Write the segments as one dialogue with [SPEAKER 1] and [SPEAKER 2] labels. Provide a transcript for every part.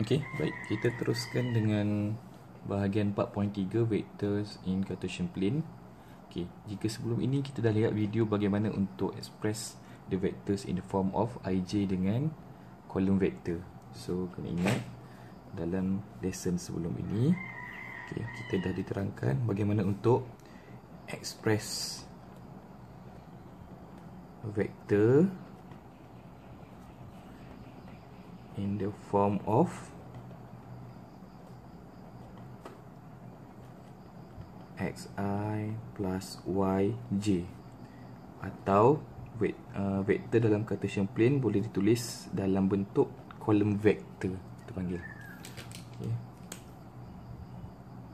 [SPEAKER 1] Okey, baik. Kita teruskan dengan bahagian 4.3 vectors in Cartesian plane. Okey, jika sebelum ini kita dah lihat video bagaimana untuk express the vectors in the form of ij dengan column vector. So, kena ingat dalam lesson sebelum ini, okey, kita dah diterangkan bagaimana untuk express vector in the form of xi plus yj atau uh, vektor dalam Cartesian plane boleh ditulis dalam bentuk kolom vektor terpanggil okay.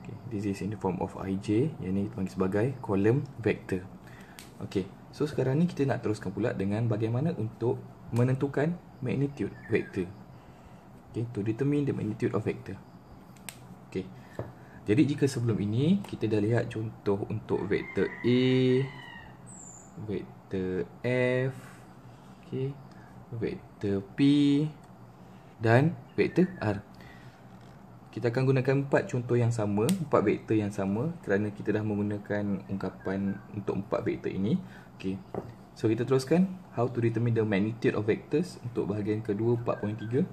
[SPEAKER 1] Okay, this is in the form of ij yang ni dipanggil sebagai kolom vektor ok so sekarang ni kita nak teruskan pula dengan bagaimana untuk menentukan magnitude vektor okay, to determine the magnitude of vector. Okay. Jadi jika sebelum ini kita dah lihat contoh untuk vector A, vector F, okay, vector P dan vector R. Kita akan gunakan empat contoh yang sama, empat vektor yang sama kerana kita dah menggunakan ungkapan untuk empat vektor ini. Okay, So kita teruskan how to determine the magnitude of vectors untuk bahagian kedua 4.3.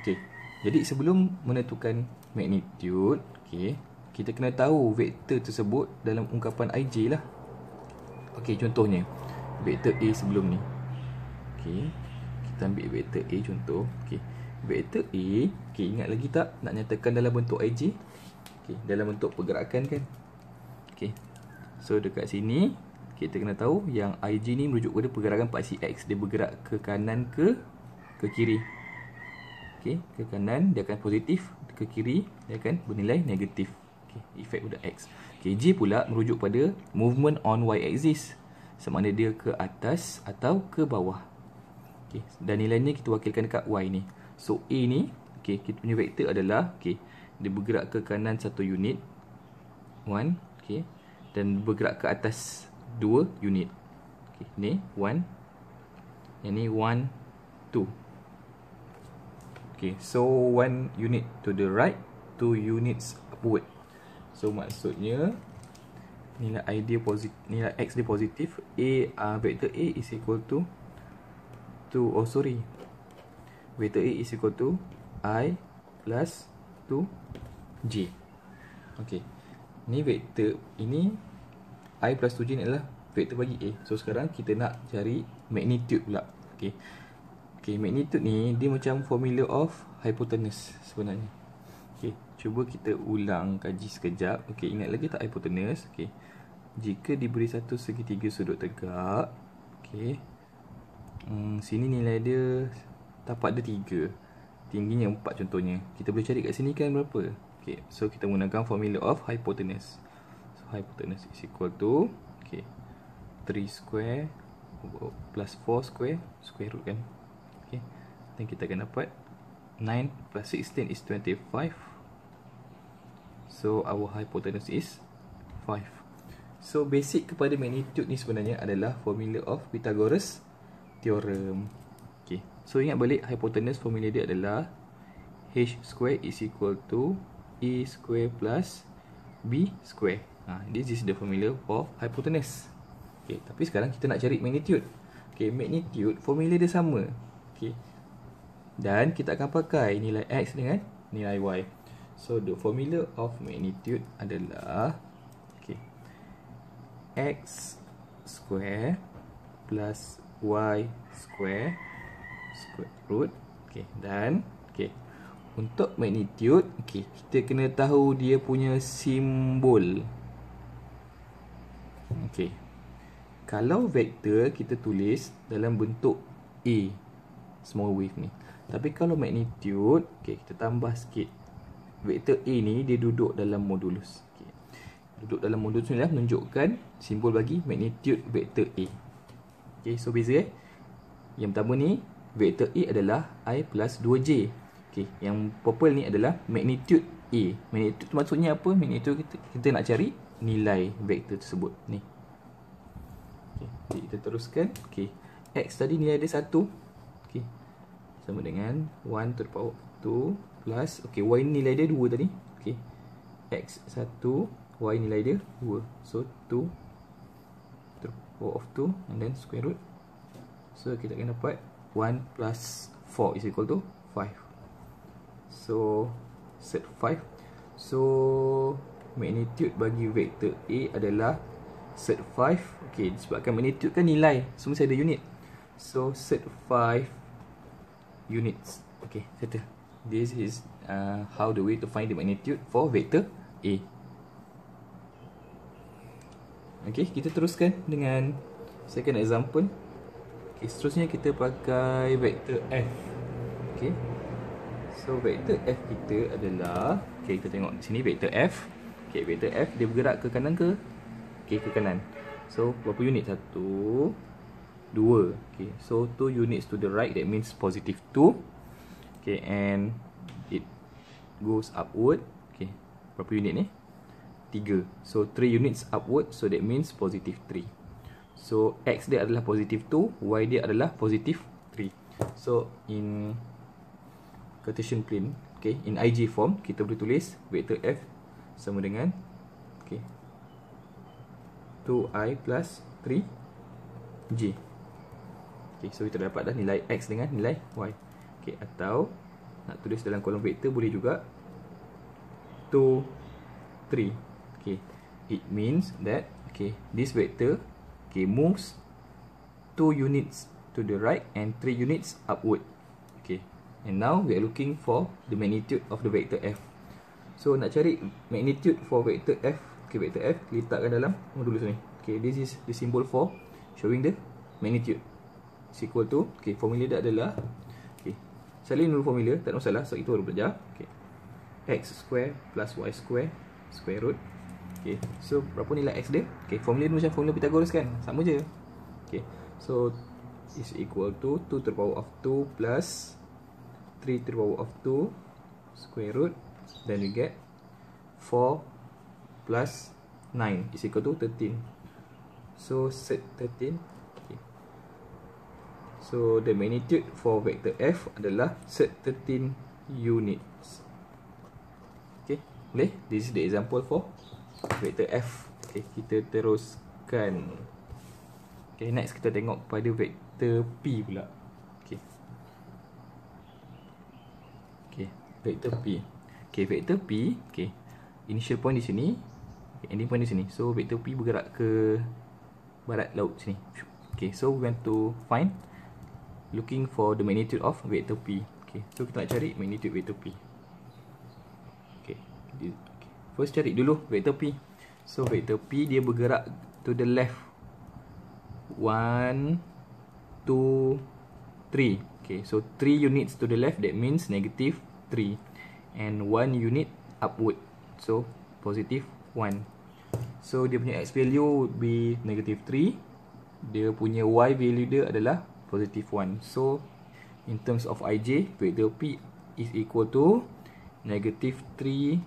[SPEAKER 1] Okey. Jadi sebelum menentukan magnitude, okey, kita kena tahu vektor tersebut dalam ungkapan IJ lah. Okey, contohnya vektor A sebelum ni. Okey. Kita ambil vektor A contoh. Okey. Vektor A, okey, ingat lagi tak nak nyatakan dalam bentuk IJ? Okey, dalam bentuk pergerakan kan? Okey. So dekat sini kita kena tahu yang IJ ni merujuk kepada pergerakan paksi X dia bergerak ke kanan ke ke kiri. Okey, ke kanan dia akan positif ke kiri dia akan bernilai negatif Okey, efek budak X okay, G pula merujuk pada movement on Y axis sama ada dia ke atas atau ke bawah Okey, dan nilainya kita wakilkan dekat Y ni so A ni okay, kita punya vektor adalah okey, dia bergerak ke kanan satu unit 1 okey, dan bergerak ke atas dua unit Okey, ni 1 yang ni 1 2 Okay, so one unit to the right, two units upward. So maksudnya nilai dia positif, nilai x dia positif, a uh, vector a is equal to to oh sorry, vector a is equal to i plus two j. Okay, ni vector ini i plus two j ni lah vector bagi a. So sekarang kita nak cari magnitude pula. Okay, Okay, magnitude ni dia macam formula of hypotenuse sebenarnya. Okay, cuba kita ulang kaji sekejap. Okay, ingat lagi tak hypotenuse? Okay, jika diberi satu segitiga sudut tegak, okay, hmm, sini nilai dia tapak dia tiga. Tingginya empat contohnya. Kita boleh cari kat sini kan berapa? Okay, so kita menggunakan formula of hypotenuse. So, hypotenuse is equal to, okay, 3 square plus 4 square, square root kan? okay. Then kita akan dapat 9 plus 16 is 25 So our hypotenuse is 5 So basic kepada magnitude ni sebenarnya adalah formula of Pythagoras theorem okay. So ingat balik hypotenuse formula dia adalah H square is equal to E square plus B square ha, This is the formula of hypotenuse okay, Tapi sekarang kita nak cari magnitude okay, Magnitude formula dia sama okay. Dan kita akan pakai nilai X dengan nilai Y So the formula of magnitude adalah okay, X square plus Y square square root okay, Dan okay, untuk magnitude okay, kita kena tahu dia punya simbol Okay. Kalau vektor kita tulis dalam bentuk A small wave ni Tapi kalau magnitude okay, Kita tambah sikit Vector A ni dia duduk dalam modulus okay. Duduk dalam modulus ni lah Menunjukkan simbol bagi magnitude vector A okay, So beza eh Yang pertama ni Vector A adalah I plus 2J okay, Yang purple ni adalah magnitude A Magnitude maksudnya apa? Magnitude kita, kita nak cari nilai vector tersebut ni. Okay, kita teruskan Okey, X tadi nilai dia sama dengan 1 to the power 2 plus Okay, y nilai dia 2 tadi Okay, x 1 Y nilai dia 2 So, 2 to the power of 2 And then square root So, kita akan dapat 1 plus 4 is equal to 5 So, set 5 So, magnitude bagi vector A adalah set 5 Okay, disebabkan magnitude kan nilai Semua saya ada unit So, set 5 units okay settle this is uh, how the way to find the magnitude for vector A okay kita teruskan dengan second example okay, seterusnya kita pakai vector F okay so vector F kita adalah okay kita tengok sini vector F okay vector F dia bergerak ke kanan ke okay ke kanan so berapa unit satu So 2 units to the right that means positive 2 Okay and it goes upward Okay berapa unit ni? 3 So 3 units upward so that means positive 3 So x dia adalah positive 2 Y dia adalah positive 3 So in Cartesian plane Okay in IG form kita boleh tulis Vector F sama dengan Okay 2i plus 3 G Okey, so kita dapat dah nilai x dengan nilai y. Okay, atau nak tulis dalam kolom vektor boleh juga 2 3. Okay, It means that okay, this vector okay moves 2 units to the right and 3 units upward. Okay, And now we are looking for the magnitude of the vector f. So nak cari magnitude for vector f, Okay, vector f letakkan dalam modulus ni. Okay, this is the symbol for showing the magnitude is equal to okay, formula dia adalah okay, selain dulu formula, tak ada masalah so, itu baru belajar okay, x square plus y square square root okay, so berapa nilai x dia okay, formula dia macam formula Pythagoras kan sama je okay, so is equal to 2 to the power of 2 plus 3 to the power of 2 square root then you get 4 plus 9 is equal to 13 so set 13 So the magnitude for vector F adalah 13 units. Okay, boleh? This is the example for vector F. Okay, kita teruskan. Okay, next kita tengok pada vector P pula. Okay. Okay, vector P. Okay, vector P. Okay, initial point di sini. Okay, ending point di sini. So, vector P bergerak ke barat laut sini. Okay, so we want to find looking for the magnitude of vector P. Okay, so kita nak cari magnitude vector P. Okay, first cari dulu vector P. So vector P dia bergerak to the left. One, two, three. Okay, so three units to the left. That means negative three, and one unit upward. So positive one. So dia punya x value be negative three. Dia punya y value dia adalah positive 1 so in terms of ij vector p is equal to negative 3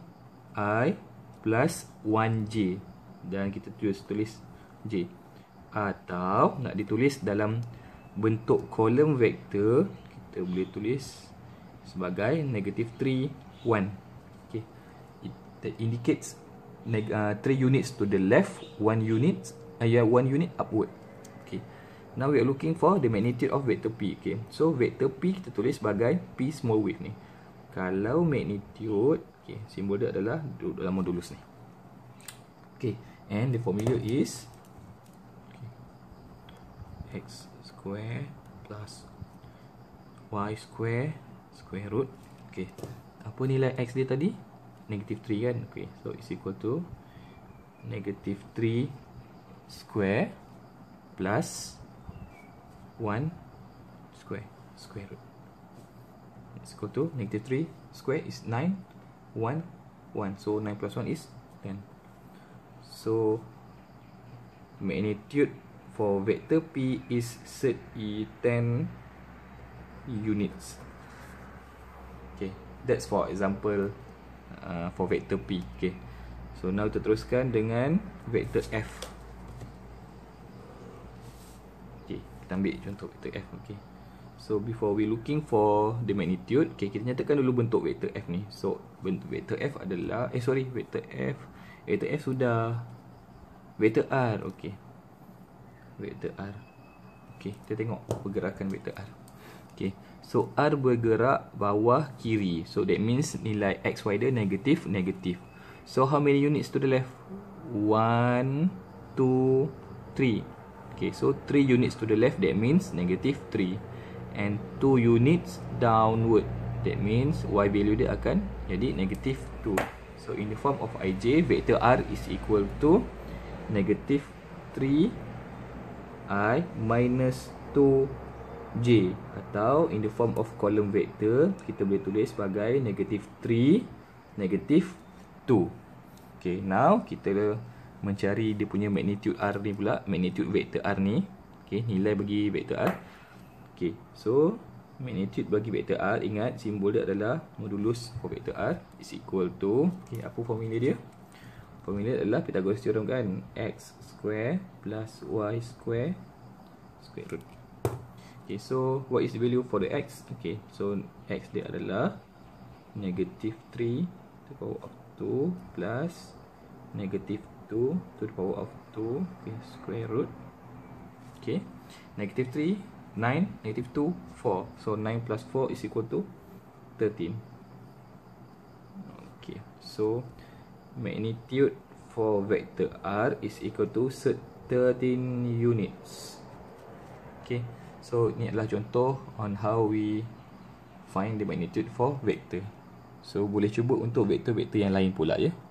[SPEAKER 1] i plus 1 j dan kita tulis tulis j atau nak ditulis dalam bentuk kolom vektor kita boleh tulis sebagai negative 3 1 okay. it indicates neg- uh, 3 units to the left 1 unit uh, yeah, 1 unit upward Now we are looking for the magnitude of vector P okay. So vector P kita tulis sebagai P small wave ni Kalau magnitude okay, Simbol dia adalah dalam modulus ni Okay and the formula is okay, X square plus Y square square root Okay apa nilai X dia tadi? Negative 3 kan? Okay so it's equal to Negative 3 square plus 1 square square root. Let's go to negative 3 square is 9, 1, 1. So 9 plus 1 is 10. So magnitude for vector P is set E 10 units. Okay, that's for example uh, for vector P. Okay, so now kita teruskan dengan vector F. kita ambil contoh vektor F okey so before we looking for the magnitude okey kita nyatakan dulu bentuk vektor F ni so bentuk vektor F adalah eh sorry vektor F vektor F sudah vektor R okey vektor R okey kita tengok pergerakan vektor R okey so R bergerak bawah kiri so that means nilai x y dia negatif negatif so how many units to the left 1 2 3 Okay, so 3 units to the left, that means negative 3. And 2 units downward, that means y value dia akan jadi negative 2. So, in the form of ij, vector r is equal to negative 3i minus 2j. Atau, in the form of column vector, kita boleh tulis sebagai negative 3, negative 2. Okay, now kita... Le- mencari dia punya magnitude R ni pula magnitude vector R ni Okay, nilai bagi vector R Okay, so magnitude bagi vector R ingat simbol dia adalah modulus for vector R is equal to Okay, apa formula dia formula dia adalah Pythagoras theorem kan x square plus y square square root Okay, so what is the value for the x Okay, so x dia adalah negative 3 to the power of to plus negative 2 to the power of 2 okay, square root okay negative 3 9 negative 2 4 so 9 plus 4 is equal to 13 okay so magnitude for vector r is equal to 13 units okay so ni adalah contoh on how we find the magnitude for vector so boleh cuba untuk vector-vector yang lain pula ya yeah?